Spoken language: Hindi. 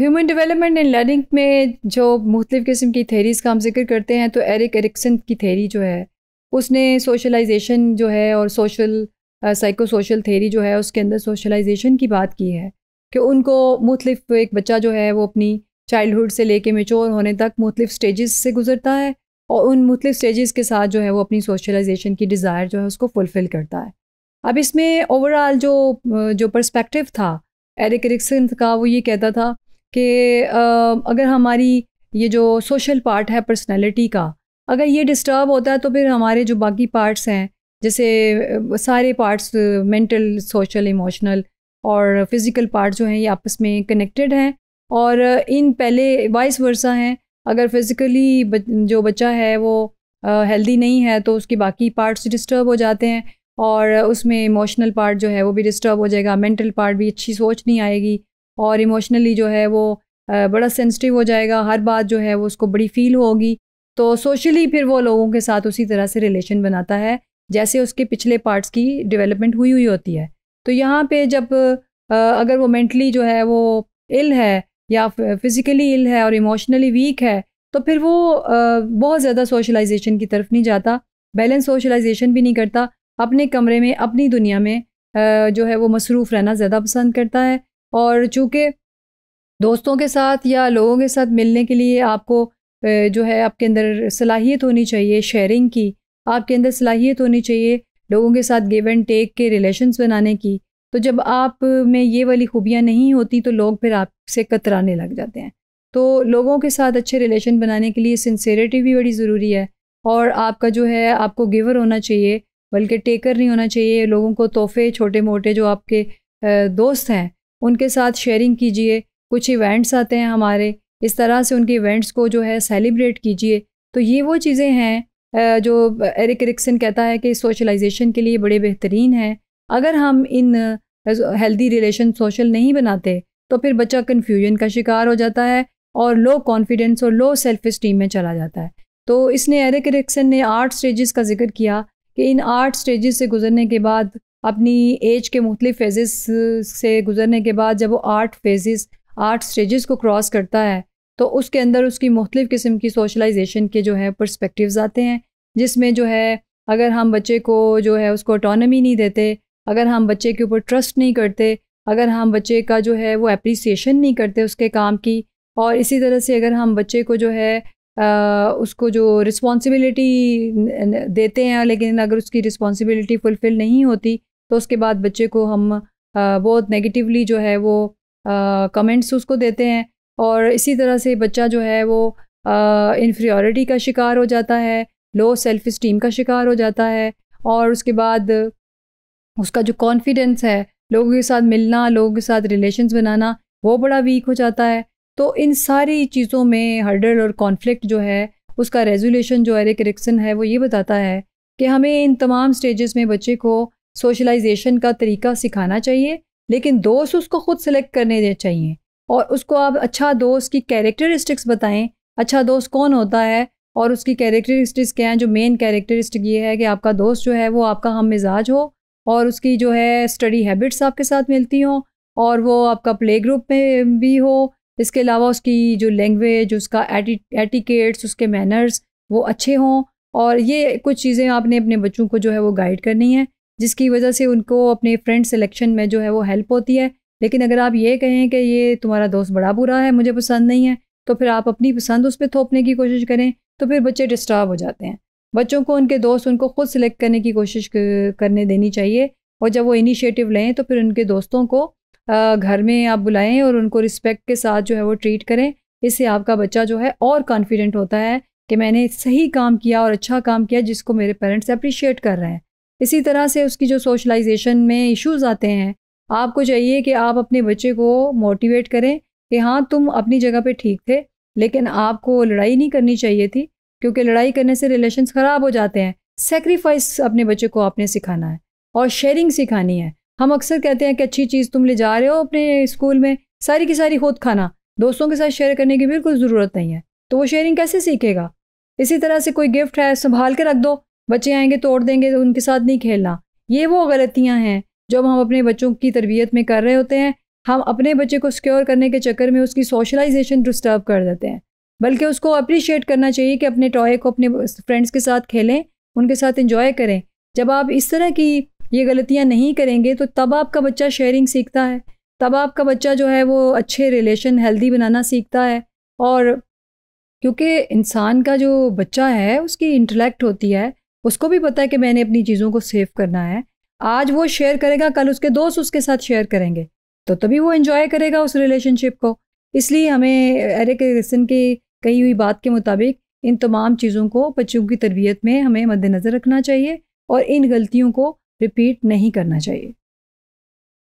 ह्यूमन डेवलपमेंट एंड लर्निंग में जो मुख्तु किस्म की थेरीज़ का हम जिक्र करते हैं तो एरिक एरिक्सन की थेरी जो है उसने सोशलाइजेशन जो है और सोशल साइको सोशल थेरी जो है उसके अंदर सोशलाइजेशन की बात की है कि उनको मुख्तफ एक बच्चा जो है वो अपनी चाइल्डहुड से लेके मेचोर होने तक मुख्तफ़ स्टेजेस से गुजरता है और उन मुख्तलिफ स्टेजेस के साथ जो है वो अपनी सोशलाइजेशन की डिज़ायर जो है उसको फुलफ़िल करता है अब इसमें ओवरऑल जो जो पर्सपेक्टिव था एरिक एरिक्सन का वो ये कहता था कि अगर हमारी ये जो सोशल पार्ट है पर्सनैलिटी का अगर ये डिस्टर्ब होता है तो फिर हमारे जो बाकी पार्ट्स हैं जैसे सारे पार्ट्स मेंटल सोशल इमोशनल और फिज़िकल पार्ट जो हैं ये आपस में कनेक्टेड हैं और इन पहले वाइस वर्सा हैं अगर फिज़िकली जो बच्चा है वो हेल्दी नहीं है तो उसके बाकी पार्ट्स डिस्टर्ब हो जाते हैं और उसमें इमोशनल पार्ट जो है वो भी डिस्टर्ब हो जाएगा मेंटल पार्ट भी अच्छी सोच नहीं आएगी और इमोशनली जो है वो बड़ा सेंसिटिव हो जाएगा हर बात जो है वो उसको बड़ी फील होगी तो सोशली फिर वो लोगों के साथ उसी तरह से रिलेशन बनाता है जैसे उसके पिछले पार्ट्स की डेवलपमेंट हुई हुई होती है तो यहाँ पे जब अगर वो मेंटली जो है वो इल है या फिज़िकली इल है और इमोशनली वीक है तो फिर वो बहुत ज़्यादा सोशलाइजेशन की तरफ नहीं जाता बैलेंस सोशलाइजेशन भी नहीं करता अपने कमरे में अपनी दुनिया में जो है वो मसरूफ़ रहना ज़्यादा पसंद करता है और चूँकि दोस्तों के साथ या लोगों के साथ मिलने के लिए आपको जो है आपके अंदर सलाहियत होनी चाहिए शेयरिंग की आपके अंदर सलाहियत होनी चाहिए लोगों के साथ गिव एंड टेक के रिलेशंस बनाने की तो जब आप में ये वाली खूबियाँ नहीं होती तो लोग फिर आपसे कतराने लग जाते हैं तो लोगों के साथ अच्छे रिलेशन बनाने के लिए सिंसेरिटी भी बड़ी ज़रूरी है और आपका जो है आपको गिवर होना चाहिए बल्कि टेकर नहीं होना चाहिए लोगों को तोहफे छोटे मोटे जो आपके दोस्त हैं उनके साथ शेयरिंग कीजिए कुछ इवेंट्स आते हैं हमारे इस तरह से उनके इवेंट्स को जो है सेलिब्रेट कीजिए तो ये वो चीज़ें हैं जो एरिक एरिक्सन कहता है कि सोशलाइजेशन के लिए बड़े बेहतरीन हैं अगर हम इन हेल्दी रिलेशन सोशल नहीं बनाते तो फिर बच्चा कन्फ्यूजन का शिकार हो जाता है और लो कॉन्फिडेंस और लो सेल्फ इस्टीम में चला जाता है तो इसने एरिक एरिक्सन ने आठ स्टेजेस का जिक्र किया कि इन आठ स्टेजेस से गुजरने के बाद अपनी एज के मुख्तलिफ फेजेस से गुजरने के बाद जब वो आठ फेजेस आठ स्टेजेस को क्रॉस करता है तो उसके अंदर उसकी मुख्तलिफ़ किस्म की सोशलाइजेशन के जो है पर्सपेक्टिव्स आते हैं जिसमें जो है अगर हम बच्चे को जो है उसको ऑटोनमी नहीं देते अगर हम बच्चे के ऊपर ट्रस्ट नहीं करते अगर हम बच्चे का जो है वो अप्रिसिएशन नहीं करते उसके काम की और इसी तरह से अगर हम बच्चे को जो है आ, उसको जो रिस्पॉन्सिबिलिटी देते हैं लेकिन अगर उसकी रिस्पॉन्सिबिलिटी फुलफ़िल नहीं होती तो उसके बाद बच्चे को हम बहुत नेगेटिवली जो है वो कमेंट्स उसको देते हैं और इसी तरह से बच्चा जो है वो इन्फ्रियॉरिटी का शिकार हो जाता है लो सेल्फ इस्टीम का शिकार हो जाता है और उसके बाद उसका जो कॉन्फिडेंस है लोगों के साथ मिलना लोगों के साथ रिलेशंस बनाना वो बड़ा वीक हो जाता है तो इन सारी चीज़ों में हर्डल और कॉन्फ्लिक्ट जो है उसका रेजोल्यूशन जो एरिक रिक्सन है वो ये बताता है कि हमें इन तमाम स्टेजेस में बच्चे को सोशलाइजेशन का तरीका सिखाना चाहिए लेकिन दोस्त उसको खुद सेलेक्ट करने चाहिए और उसको आप अच्छा दोस्त की कैरेक्टरिस्टिक्स बताएं अच्छा दोस्त कौन होता है और उसकी कैरेक्टरिस्टिक्स क्या हैं जो मेन कैरेक्टरिस्टिक ये है कि आपका दोस्त जो है वो आपका हम मिजाज हो और उसकी जो है स्टडी हैबिट्स आपके साथ मिलती हों और वो आपका प्ले ग्रुप में भी हो इसके अलावा उसकी जो लैंग्वेज उसका एटिकेट्स उसके मैनर्स वो अच्छे हों और ये कुछ चीज़ें आपने अपने बच्चों को जो है वो गाइड करनी है जिसकी वजह से उनको अपने फ्रेंड सिलेक्शन में जो है वो हेल्प होती है लेकिन अगर आप ये कहें कि ये तुम्हारा दोस्त बड़ा बुरा है मुझे पसंद नहीं है तो फिर आप अपनी पसंद उस पर थोपने की कोशिश करें तो फिर बच्चे डिस्टर्ब हो जाते हैं बच्चों को उनके दोस्त उनको खुद सिलेक्ट करने की कोशिश करने देनी चाहिए और जब वो इनिशिएटिव लें तो फिर उनके दोस्तों को घर में आप बुलाएं और उनको रिस्पेक्ट के साथ जो है वो ट्रीट करें इससे आपका बच्चा जो है और कॉन्फिडेंट होता है कि मैंने सही काम किया और अच्छा काम किया जिसको मेरे पेरेंट्स अप्रिशिएट कर रहे हैं इसी तरह से उसकी जो सोशलाइजेशन में इश्यूज आते हैं आपको चाहिए कि आप अपने बच्चे को मोटिवेट करें कि हाँ तुम अपनी जगह पे ठीक थे लेकिन आपको लड़ाई नहीं करनी चाहिए थी क्योंकि लड़ाई करने से रिलेशन ख़राब हो जाते हैं सेक्रीफाइस अपने बच्चे को आपने सिखाना है और शेयरिंग सिखानी है हम अक्सर कहते हैं कि अच्छी चीज़ तुम ले जा रहे हो अपने स्कूल में सारी की सारी खुद खाना दोस्तों के साथ शेयर करने की बिल्कुल ज़रूरत नहीं है तो वो शेयरिंग कैसे सीखेगा इसी तरह से कोई गिफ्ट है संभाल के रख दो बच्चे आएंगे तोड़ देंगे तो उनके साथ नहीं खेलना ये वो गलतियाँ हैं जो हम अपने बच्चों की तरबियत में कर रहे होते हैं हम अपने बच्चे को सिक्योर करने के चक्कर में उसकी सोशलाइजेशन डिस्टर्ब कर देते हैं बल्कि उसको अप्रिशिएट करना चाहिए कि अपने टॉय को अपने फ्रेंड्स के साथ खेलें उनके साथ इंजॉय करें जब आप इस तरह की ये गलतियाँ नहीं करेंगे तो तब आपका बच्चा शेयरिंग सीखता है तब आपका बच्चा जो है वो अच्छे रिलेशन हेल्दी बनाना सीखता है और क्योंकि इंसान का जो बच्चा है उसकी इंटलेक्ट होती है उसको भी पता है कि मैंने अपनी चीज़ों को सेव करना है आज वो शेयर करेगा कल उसके दोस्त उसके साथ शेयर करेंगे तो तभी वो इन्जॉय करेगा उस रिलेशनशिप को इसलिए हमें एरिक एरिक्सन की कही हुई बात के मुताबिक इन तमाम चीज़ों को बच्चों की तरबियत में हमें मद्दनज़र रखना चाहिए और इन गलतियों को रिपीट नहीं करना चाहिए